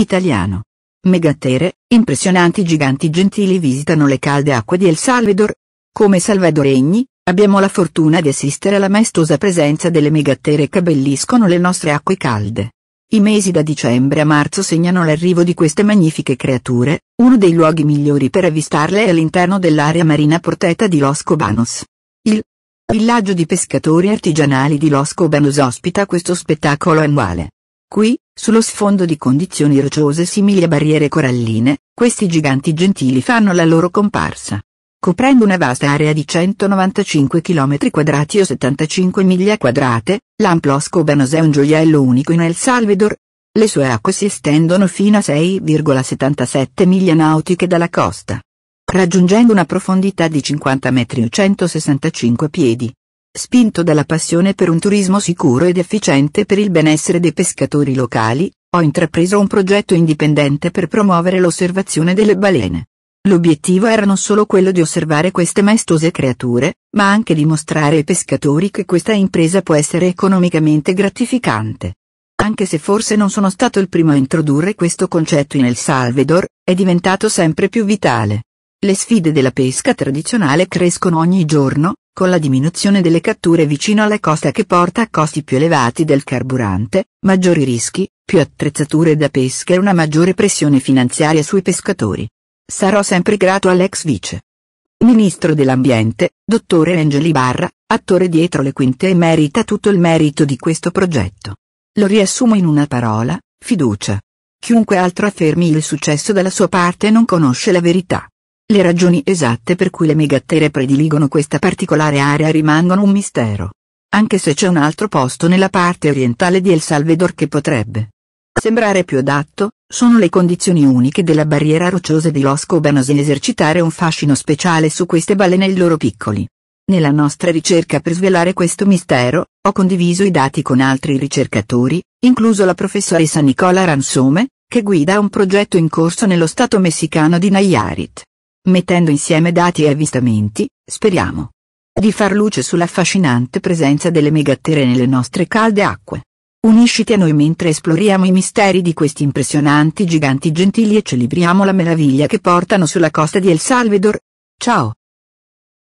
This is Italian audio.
italiano. Megatere, impressionanti giganti gentili visitano le calde acque di El Salvador. Come salvadoregni, abbiamo la fortuna di assistere alla maestosa presenza delle megatere che abbelliscono le nostre acque calde. I mesi da dicembre a marzo segnano l'arrivo di queste magnifiche creature, uno dei luoghi migliori per avvistarle è all'interno dell'area marina protetta di Los Cobanos. Il villaggio di pescatori artigianali di Los Cobanos ospita questo spettacolo annuale. Qui, sullo sfondo di condizioni rocciose simili a barriere coralline, questi giganti gentili fanno la loro comparsa. Coprendo una vasta area di 195 km quadrati o 75 miglia quadrate, l'Amplos Cobanos è un gioiello unico in El Salvador. Le sue acque si estendono fino a 6,77 miglia nautiche dalla costa, raggiungendo una profondità di 50 metri o 165 piedi. Spinto dalla passione per un turismo sicuro ed efficiente per il benessere dei pescatori locali, ho intrapreso un progetto indipendente per promuovere l'osservazione delle balene. L'obiettivo era non solo quello di osservare queste maestose creature, ma anche di mostrare ai pescatori che questa impresa può essere economicamente gratificante. Anche se forse non sono stato il primo a introdurre questo concetto in El Salvador, è diventato sempre più vitale. Le sfide della pesca tradizionale crescono ogni giorno, con la diminuzione delle catture vicino alla costa che porta a costi più elevati del carburante, maggiori rischi, più attrezzature da pesca e una maggiore pressione finanziaria sui pescatori. Sarò sempre grato all'ex vice. Ministro dell'Ambiente, dottore Angeli Barra, attore dietro le quinte e merita tutto il merito di questo progetto. Lo riassumo in una parola, fiducia. Chiunque altro affermi il successo dalla sua parte non conosce la verità. Le ragioni esatte per cui le megattere prediligono questa particolare area rimangono un mistero. Anche se c'è un altro posto nella parte orientale di El Salvador che potrebbe sembrare più adatto, sono le condizioni uniche della barriera rocciosa di Los Cobanos in esercitare un fascino speciale su queste balene e i loro piccoli. Nella nostra ricerca per svelare questo mistero, ho condiviso i dati con altri ricercatori, incluso la professoressa Nicola Ransome, che guida un progetto in corso nello stato messicano di Nayarit mettendo insieme dati e avvistamenti, speriamo di far luce sull'affascinante presenza delle megattere nelle nostre calde acque. Unisciti a noi mentre esploriamo i misteri di questi impressionanti giganti gentili e celebriamo la meraviglia che portano sulla costa di El Salvador. Ciao!